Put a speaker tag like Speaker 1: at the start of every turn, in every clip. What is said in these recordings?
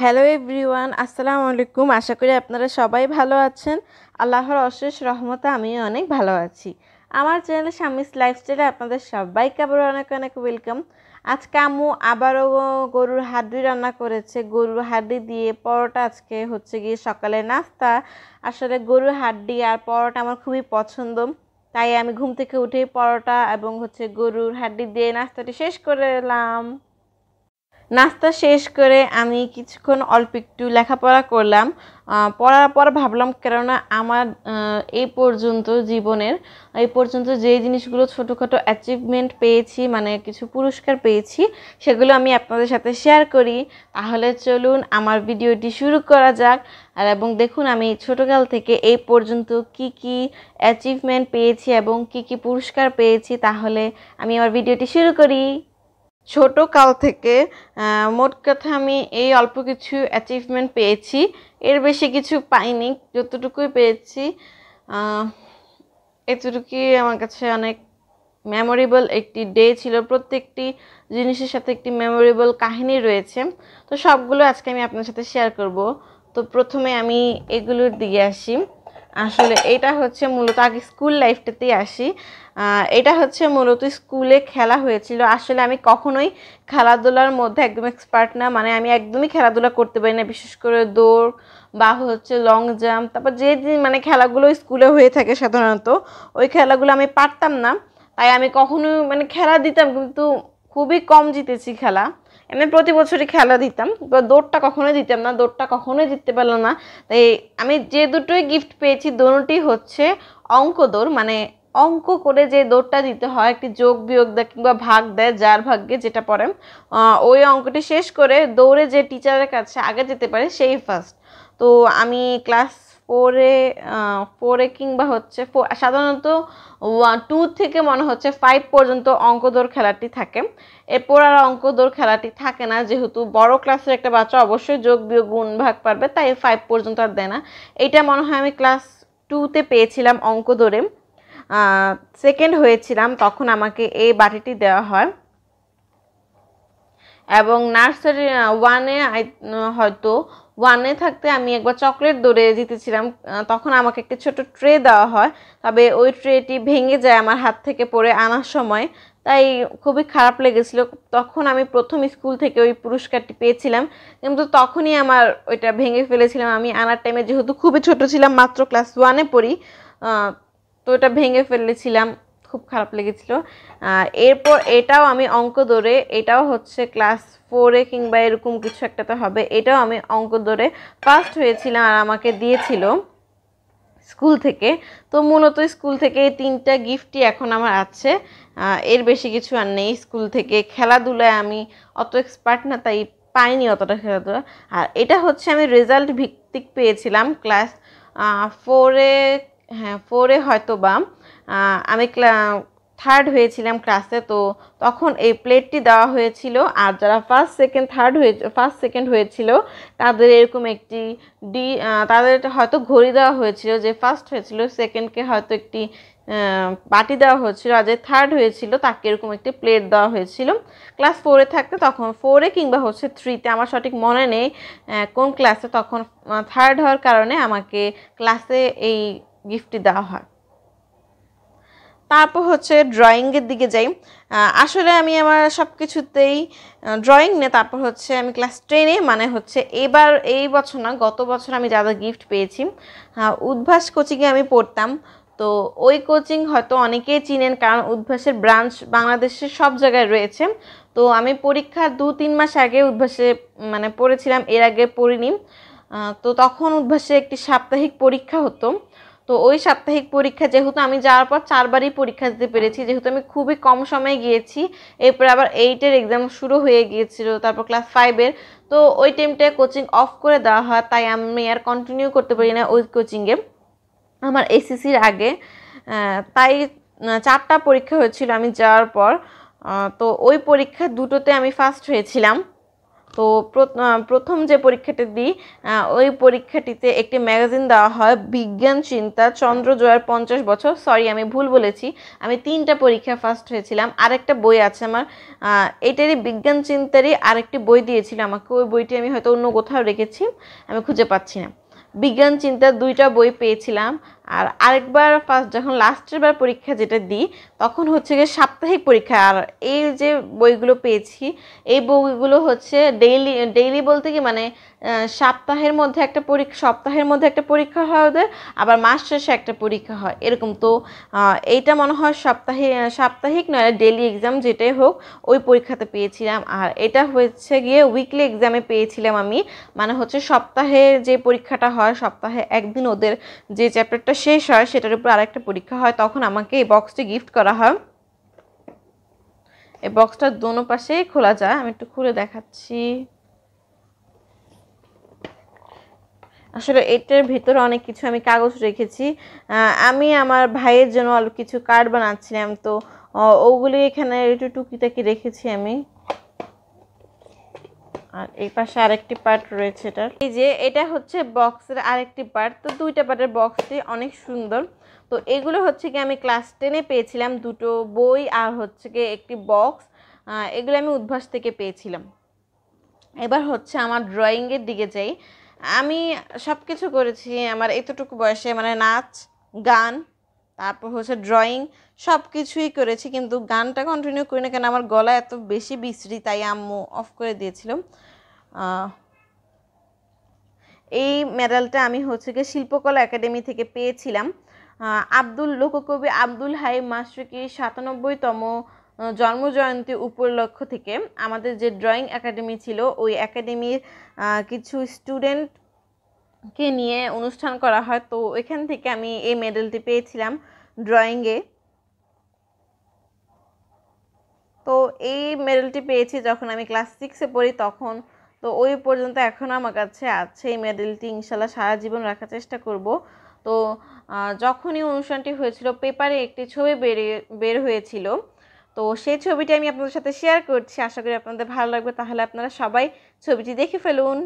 Speaker 1: hello everyone আসসালামু আলাইকুম আশা করি আপনারা সবাই ভালো আছেন আল্লাহর অশেষ রহমতে আমিও অনেক ভালো আছি আমার চ্যানেল স্বামীস লাইফস্টাইলে আপনাদের সবাইকে আবার অনেক অনেক ওয়েলকাম আজকে আম্মু আবারও গরুর হাড্ডি রান্না করেছে গরুর হাড্ডি দিয়ে পরোটা আজকে হচ্ছে গিয়ে সকালে নাস্তা আসলে গরুর হাড্ডি আর পরোটা আমার খুবই পছন্দ তাই আমি ঘুম থেকে উঠেই পরোটা এবং হচ্ছে গরুর হাড্ডি দিয়ে নাস্তাটি শেষ করে এলাম নাস্তা শেষ করে আমি কিছুক্ষণ অল্প একটু লেখাপড়া করলাম পড়ার পর ভাবলাম কেননা আমার এই পর্যন্ত জীবনের এই পর্যন্ত যে জিনিসগুলো ছোটোখাটো অ্যাচিভমেন্ট পেয়েছি মানে কিছু পুরস্কার পেয়েছি সেগুলো আমি আপনাদের সাথে শেয়ার করি তাহলে চলুন আমার ভিডিওটি শুরু করা যাক আর এবং দেখুন আমি ছোটোকাল থেকে এই পর্যন্ত কি কি অ্যাচিভমেন্ট পেয়েছি এবং কি কি পুরস্কার পেয়েছি তাহলে আমি আমার ভিডিওটি শুরু করি ছোট কাল থেকে মোট কথা আমি এই অল্প কিছু অ্যাচিভমেন্ট পেয়েছি এর বেশি কিছু পাইনি যতটুকুই পেয়েছি এতটুকুই আমার কাছে অনেক মেমোরেবল একটি ডে ছিল প্রত্যেকটি জিনিসের সাথে একটি মেমোরেবল কাহিনী রয়েছে তো সবগুলো আজকে আমি আপনার সাথে শেয়ার করব তো প্রথমে আমি এগুলোর দিকে আসি আসলে এটা হচ্ছে মূলত আগে স্কুল লাইফটাতেই আসি এটা হচ্ছে মূলত স্কুলে খেলা হয়েছিল আসলে আমি কখনোই খেলাধুলার মধ্যে একদম এক্সপার্ট না মানে আমি একদমই খেলাধুলা করতে পারি না বিশেষ করে দৌড় বা হচ্ছে লং জাম্প তারপর যে মানে খেলাগুলো স্কুলে হয়ে থাকে সাধারণত ওই খেলাগুলো আমি পারতাম না তাই আমি কখনোই মানে খেলা দিতাম কিন্তু খুবই কম জিতেছি খেলা আমি প্রতি বছরই খেলা দিতাম বা দৌড়টা কখনোই দিতাম না দৌড়টা কখনোই জিততে পারলাম না তাই আমি যে দুটোই গিফট পেয়েছি দোনোটি হচ্ছে অঙ্ক দৌড় মানে অঙ্ক করে যে দৌড়টা দিতে হয় একটি যোগ বিয়োগ দেয় কিংবা ভাগ দেয় যার ভাগ্যে যেটা পড়ে ওই অঙ্কটি শেষ করে দৌড়ে যে টিচারের কাছে আগে যেতে পারে সেই ফার্স্ট তো আমি ক্লাস ফোরে ফোরে কিংবা হচ্ছে সাধারণত টু থেকে মনে হচ্ছে ফাইভ পর্যন্ত অঙ্ক দৌড় খেলাটি থাকে এরপর আর অঙ্ক দৌড় খেলাটি থাকে না যেহেতু বড় ক্লাসের একটা বাচ্চা অবশ্যই যোগ বিয়োগ গুণ ভাগ পারবে তাই ফাইভ পর্যন্ত আর দেয় না এটা মনে হয় আমি ক্লাস টুতে পেয়েছিলাম অঙ্ক দৌড়ে সেকেন্ড হয়েছিলাম তখন আমাকে এই বাটিটি দেওয়া হয় এবং নার্সারি ওয়ানে হয়তো ওয়ানে থাকতে আমি একবার চকলেট দৌড়ে জিতেছিলাম তখন আমাকে একটি ছোট ট্রে দেওয়া হয় তবে ওই ট্রেটি ভেঙে যায় আমার হাত থেকে পড়ে আনার সময় তাই খুবই খারাপ লেগেছিল তখন আমি প্রথম স্কুল থেকে ওই পুরস্কারটি পেয়েছিলাম কিন্তু তখনই আমার ওইটা ভেঙে ফেলেছিলাম আমি আনার টাইমে যেহেতু খুবই ছোট ছিলাম মাত্র ক্লাস ওয়ানে পড়ি তো ওটা ভেঙে ফেলেছিলাম খুব খারাপ লেগেছিল এরপর এটাও আমি অঙ্ক দৌড়ে এটাও হচ্ছে ক্লাস ফোরে কিংবা এরকম কিছু একটাতে হবে এটাও আমি অঙ্ক দৌড়ে ফার্স্ট হয়েছিলাম আর আমাকে দিয়েছিল স্কুল থেকে তো মূলত স্কুল থেকে এই তিনটা গিফটই এখন আমার আছে এর বেশি কিছু আর নেই স্কুল থেকে খেলাধুলায় আমি অত এক্সপার্ট না তাই পাইনি অতটা খেলাধুলা আর এটা হচ্ছে আমি রেজাল্ট ভিত্তিক পেয়েছিলাম ক্লাস ফোরে হ্যাঁ ফোরে হয়তো বা আমি থার্ড হয়েছিলাম ক্লাসে তো তখন এই প্লেটটি দেওয়া হয়েছিল আর যারা ফার্স্ট সেকেন্ড থার্ড হয়ে ফার্স্ট সেকেন্ড হয়েছিল তাদের এরকম একটি ডি তাদের হয়তো ঘড়ি দেওয়া হয়েছিল যে ফার্স্ট হয়েছিল সেকেন্ডকে হয়তো একটি বাটি দেওয়া হয়েছিল আর যে থার্ড হয়েছিল তাকে এরকম একটি প্লেট দেওয়া হয়েছিল ক্লাস ফোরে থাকতে তখন ফোরে কিংবা হচ্ছে থ্রিতে আমার সঠিক মনে নেই কোন ক্লাসে তখন থার্ড হওয়ার কারণে আমাকে ক্লাসে এই গিফটটি দেওয়া হয় তারপর হচ্ছে ড্রয়িংয়ের দিকে যাই আসলে আমি আমার সব কিছুতেই ড্রয়িং নিয়ে তারপর হচ্ছে আমি ক্লাস টেনে মানে হচ্ছে এবার এই বছর না গত বছর আমি যা গিফট পেয়েছি উদ্ভাস কোচিংয়ে আমি পড়তাম তো ওই কোচিং হয়তো অনেকেই চিনেন কারণ উদ্ভাসের ব্রাঞ্চ বাংলাদেশের সব জায়গায় রয়েছে তো আমি পরীক্ষা দু তিন মাস আগে উদ্ভাসে মানে পড়েছিলাম এর আগে পড়িনি তো তখন উদ্ভাসে একটি সাপ্তাহিক পরীক্ষা হতো তো ওই সাপ্তাহিক পরীক্ষা যেহেতু আমি যাওয়ার পর চারবারই পরীক্ষা দিতে পেরেছি যেহেতু আমি খুবই কম সময়ে গিয়েছি এরপরে আবার এইটের এক্সাম শুরু হয়ে গিয়েছিল তারপর ক্লাস ফাইভের তো ওই টাইমটায় কোচিং অফ করে দেওয়া হয় তাই আমি আর কন্টিনিউ করতে পারি না ওই কোচিংয়ে আমার এসিসির আগে তাই চারটা পরীক্ষা হয়েছিল আমি যাওয়ার পর তো ওই পরীক্ষা দুটোতে আমি ফার্স্ট হয়েছিলাম তো প্রথম যে পরীক্ষাটি দিই ওই পরীক্ষাটিতে একটি ম্যাগাজিন দেওয়া হয় বিজ্ঞান চিন্তা চন্দ্রজয়ার পঞ্চাশ বছর সরি আমি ভুল বলেছি আমি তিনটা পরীক্ষা ফার্স্ট হয়েছিলাম আরেকটা বই আছে আমার এটারই বিজ্ঞান চিন্তারই আরেকটি বই দিয়েছিল আমাকে ওই বইটি আমি হয়তো অন্য কোথাও রেখেছি আমি খুঁজে পাচ্ছি না বিজ্ঞান চিন্তার দুইটা বই পেয়েছিলাম আর আরেকবার ফার্স্ট যখন লাস্টের বার পরীক্ষা যেটা দিই তখন হচ্ছে গিয়ে সাপ্তাহিক পরীক্ষা আর এই যে বইগুলো পেয়েছি এই বইগুলো হচ্ছে ডেইলি ডেইলি বলতে কি মানে সপ্তাহের মধ্যে একটা পরীক্ষা সপ্তাহের মধ্যে একটা পরীক্ষা হয় ওদের আবার মাস শেষে একটা পরীক্ষা হয় এরকম তো এইটা মনে হয় সপ্তাহে সাপ্তাহিক নয় ডেলি এক্সাম যেটাই হোক ওই পরীক্ষাতে পেয়েছিলাম আর এটা হচ্ছে গিয়ে উইকলি এক্সামে পেয়েছিলাম আমি মানে হচ্ছে সপ্তাহে যে পরীক্ষাটা হয় সপ্তাহে একদিন ওদের যে চ্যাপ্টারটা শেষ হয় সেটার উপর আরেকটা পরীক্ষা হয় তখন আমাকে এই বক্সটি গিফট করা হয় এই বক্সটার দোনো পাশেই খোলা যায় আমি একটু খুলে দেখাচ্ছি আসলে এটার ভেতরে অনেক কিছু আমি কাগজ রেখেছি আমি আমার ভাইয়ের জন্য কিছু কার্ড বানাচ্ছিলাম তো ওগুলি এখানে একটু টুকিটাকি রেখেছি আমি আর এই পাশে আরেকটি পার্ট রয়েছে এটার এই যে এটা হচ্ছে বক্সের আরেকটি পার্ট তো দুইটা পার্টের বক্সটি অনেক সুন্দর তো এগুলো হচ্ছে কি আমি ক্লাস টেনে পেয়েছিলাম দুটো বই আর হচ্ছে কি একটি বক্স এগুলো আমি উদ্ভাস থেকে পেয়েছিলাম এবার হচ্ছে আমার ড্রয়িংয়ের দিকে যাই আমি সব কিছু করেছি আমার এতটুকু বয়সে মানে নাচ গান তারপর হচ্ছে ড্রয়িং সব কিছুই করেছি কিন্তু গানটা কন্টিনিউ করি না কেন আমার গলা এত বেশি বিশ্রী তাই আম্মু অফ করে দিয়েছিলাম এই মেডালটা আমি হচ্ছে গিয়ে শিল্পকলা একাডেমি থেকে পেয়েছিলাম আব্দুল লোককবি আব্দুল হাই মাস্টুকির সাতানব্বইতম জন্মজয়ন্তী উপলক্ষ থেকে আমাদের যে ড্রয়িং একাডেমি ছিল ওই একাডেমির কিছু স্টুডেন্ট কে নিয়ে অনুষ্ঠান করা হয় তো এখান থেকে আমি এই মেডেলটি পেয়েছিলাম ড্রয়িংয়ে তো এই মেডেলটি পেয়েছি যখন আমি ক্লাস সিক্সে পড়ি তখন তো ওই পর্যন্ত এখনও আমার কাছে আছে এই মেডেলটি ইনশাল্লাহ সারা জীবন রাখার চেষ্টা করব তো যখনই অনুষ্ঠানটি হয়েছিল পেপারে একটি ছবি বেরিয়ে বের হয়েছিল তো সেই ছবিটি আমি আপনাদের সাথে শেয়ার করছি আশা করি আপনাদের ভালো লাগবে তাহলে আপনারা সবাই ছবিটি দেখে ফেলুন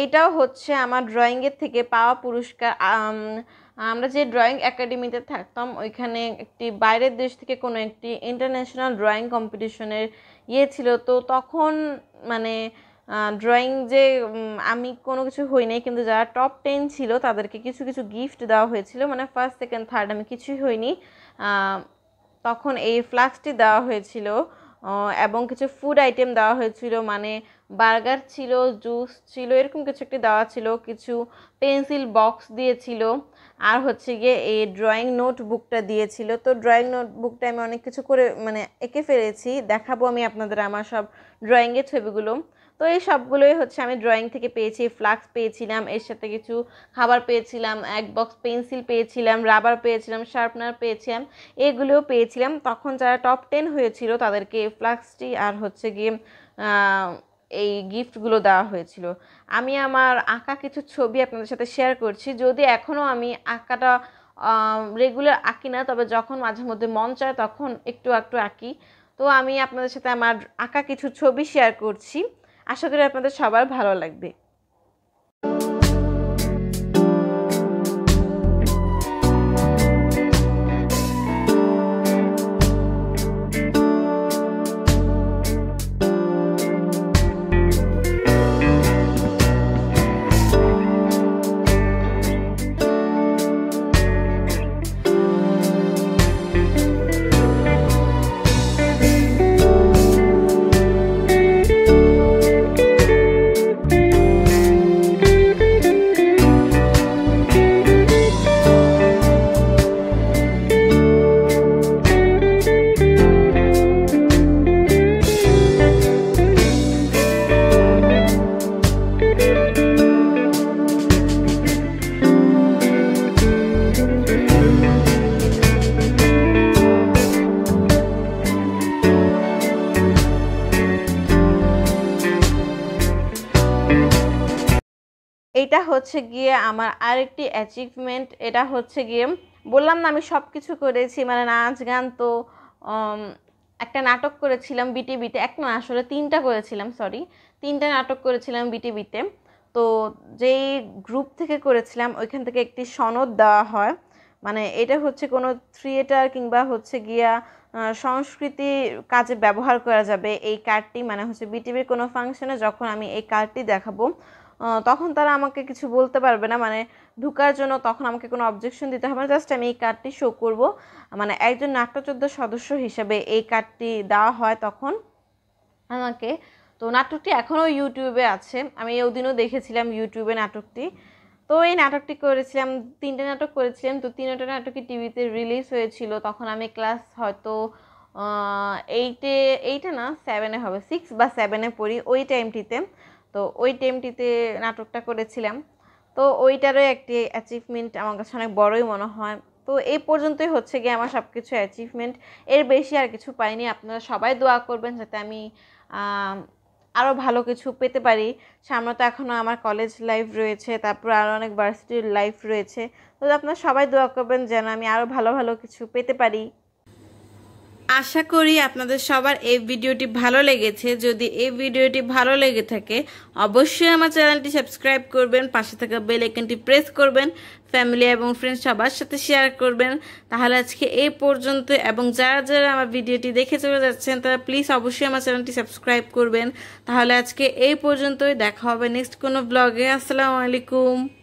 Speaker 1: এইটাও হচ্ছে আমার ড্রয়িংয়ের থেকে পাওয়া পুরস্কার আমরা যে ড্রয়িং একাডেমিতে থাকতাম ওইখানে একটি বাইরের দেশ থেকে কোনো একটি ইন্টারন্যাশনাল ড্রয়িং কম্পিটিশনের ইয়ে ছিল তো তখন মানে ড্রয়িং যে আমি কোনো কিছু হই নাই কিন্তু যারা টপ টেন ছিল তাদেরকে কিছু কিছু গিফট দেওয়া হয়েছিল মানে ফার্স্ট সেকেন্ড থার্ড আমি কিছুই হইনি তখন এই ফ্লাক্সটি দেওয়া হয়েছিল এবং কিছু ফুড আইটেম দেওয়া হয়েছিল মানে বার্গার ছিল জুস ছিল এরকম কিছু একটি দেওয়া ছিল কিছু পেন্সিল বক্স দিয়েছিল আর হচ্ছে গিয়ে এই ড্রয়িং নোটবুকটা দিয়েছিল তো ড্রয়িং নোটবুকটা আমি অনেক কিছু করে মানে এঁকে ফেলেছি দেখাবো আমি আপনাদের আমার সব ড্রয়িংয়ের ছবিগুলো তো এই সবগুলোই হচ্ছে আমি ড্রয়িং থেকে পেয়েছি ফ্লাক্স পেয়েছিলাম এর সাথে কিছু খাবার পেয়েছিলাম এক বক্স পেন্সিল পেয়েছিলাম রাবার পেয়েছিলাম শার্পনার পেয়েছিলাম এগুলোও পেয়েছিলাম তখন যারা টপ টেন হয়েছিল তাদেরকে ফ্লাক্সটি আর হচ্ছে গিয়ে এই গিফটগুলো দেওয়া হয়েছিল আমি আমার আঁকা কিছু ছবি আপনাদের সাথে শেয়ার করছি যদি এখনও আমি আঁকাটা রেগুলার আঁকি না তবে যখন মাঝে মধ্যে মন চায় তখন একটু একটু আঁকি তো আমি আপনাদের সাথে আমার আঁকা কিছু ছবি শেয়ার করছি আশা করি আপনাদের সবার ভালো লাগবে হচ্ছে গিয়ে আমার আরেকটি অ্যাচিভমেন্ট এটা হচ্ছে গিয়ে বললাম না আমি সব কিছু করেছি মানে নাচ গান তো একটা নাটক করেছিলাম বিটিভিতে এক না আসলে তিনটা করেছিলাম সরি তিনটা নাটক করেছিলাম বিটিভিতে তো যেই গ্রুপ থেকে করেছিলাম ওইখান থেকে একটি সনদ দেওয়া হয় মানে এটা হচ্ছে কোনো থিয়েটার কিংবা হচ্ছে গিয়া সংস্কৃতি কাজে ব্যবহার করা যাবে এই কার্ডটি মানে হচ্ছে বিটিভির কোনো ফাংশনে যখন আমি এই কার্ডটি দেখাবো তখন তারা আমাকে কিছু বলতে পারবে না মানে ঢুকার জন্য তখন আমাকে কোনো অবজেকশন দিতে হবে না জাস্ট আমি এই কার্ডটি শো করব মানে একজন নাট্যচোদ্দ সদস্য হিসেবে এই কার্ডটি দেওয়া হয় তখন আমাকে তো নাটকটি এখনও ইউটিউবে আছে আমি দিনও দেখেছিলাম ইউটিউবে নাটকটি তো এই নাটকটি করেছিলাম তিনটে নাটক করেছিলাম তো তিনটে নাটকই টিভিতে রিলিজ হয়েছিল তখন আমি ক্লাস হয়তো এইটে এইটা না সেভেনে হবে সিক্স বা সেভেনে পড়ি ওই টাইমটিতে তো ওই টাইমটিতে নাটকটা করেছিলাম তো ওইটারও একটি অ্যাচিভমেন্ট আমার কাছে অনেক বড়ই মনে হয় তো এই পর্যন্তই হচ্ছে গিয়ে আমার সব কিছু অ্যাচিভমেন্ট এর বেশি আর কিছু পাইনি আপনারা সবাই দোয়া করবেন যাতে আমি আরও ভালো কিছু পেতে পারি সামনে তো এখনও আমার কলেজ লাইফ রয়েছে তারপর আরও অনেক ভার্সিটির লাইফ রয়েছে তো আপনারা সবাই দোয়া করবেন যেন আমি আরও ভালো ভালো কিছু পেতে পারি আশা করি আপনাদের সবার এই ভিডিওটি ভালো লেগেছে যদি এই ভিডিওটি ভালো লেগে থাকে অবশ্যই আমার চ্যানেলটি সাবস্ক্রাইব করবেন পাশে থাকা বেল আইকনটি প্রেস করবেন ফ্যামিলি এবং ফ্রেন্ড সবার সাথে শেয়ার করবেন তাহলে আজকে এই পর্যন্ত এবং যারা যারা আমার ভিডিওটি দেখে চলে যাচ্ছেন তারা প্লিজ অবশ্যই আমার চ্যানেলটি সাবস্ক্রাইব করবেন তাহলে আজকে এই পর্যন্তই দেখা হবে নেক্সট কোনো ব্লগে আসসালামু আলাইকুম